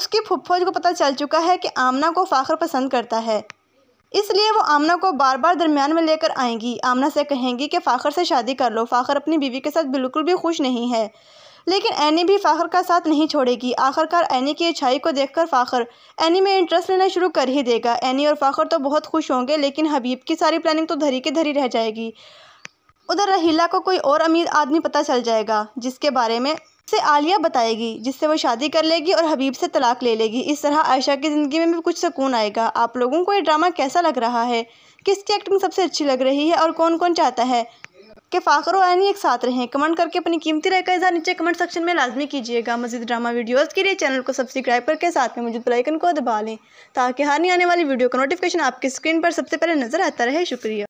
उसकी फुफ्फुज को पता चल चुका है कि आमना को फ़ाखर पसंद करता है इसलिए वो आमना को बार बार दरमियान में लेकर आएंगी आमना से कहेंगी कि फ़ाखर से शादी कर लो फ़ाखर अपनी बीवी के साथ बिल्कुल भी खुश नहीं है लेकिन एनी भी फ़ाखर का साथ नहीं छोड़ेगी आखिरकार एनी की अच्छाई को देखकर फ़ाखर एनी में इंटरेस्ट लेना शुरू कर ही देगा एनी और फ़ाखर तो बहुत खुश होंगे लेकिन हबीब की सारी प्लानिंग तो धरी के धरी रह जाएगी उधर रहीला को कोई और अमीर आदमी पता चल जाएगा जिसके बारे में से आलिया बताएगी जिससे वो शादी कर लेगी और हबीब से तलाक ले लेगी इस तरह आयशा की ज़िंदगी में भी कुछ सुकून आएगा आप लोगों को ये ड्रामा कैसा लग रहा है किसकी एक्टिंग सबसे अच्छी लग रही है और कौन कौन चाहता है कि फ़ाखर और आनी एक साथ रहें कमेंट करके अपनी कीमती राय का इजहार नीचे कमेंट सेक्शन में लाजमी कीजिएगा मजीद ड्रामा वीडियोज़ के लिए चैनल को सब्सक्राइब करके साथ में मौजूद बेलाइकन को दबा लें ताकि हारनी नहीं आने वाली वीडियो का नोटिफिकेशन आपकी स्क्रीन पर सबसे पहले नज़र आता रहे शुक्रिया